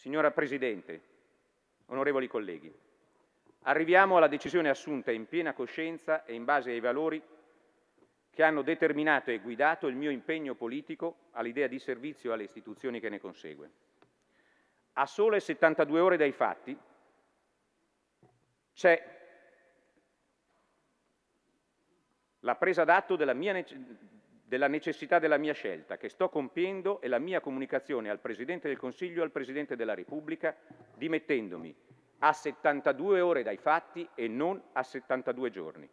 Signora Presidente, onorevoli colleghi, arriviamo alla decisione assunta in piena coscienza e in base ai valori che hanno determinato e guidato il mio impegno politico all'idea di servizio alle istituzioni che ne consegue. A sole 72 ore dai fatti c'è la presa d'atto della mia necessità della necessità della mia scelta che sto compiendo e la mia comunicazione al Presidente del Consiglio e al Presidente della Repubblica dimettendomi a 72 ore dai fatti e non a 72 giorni.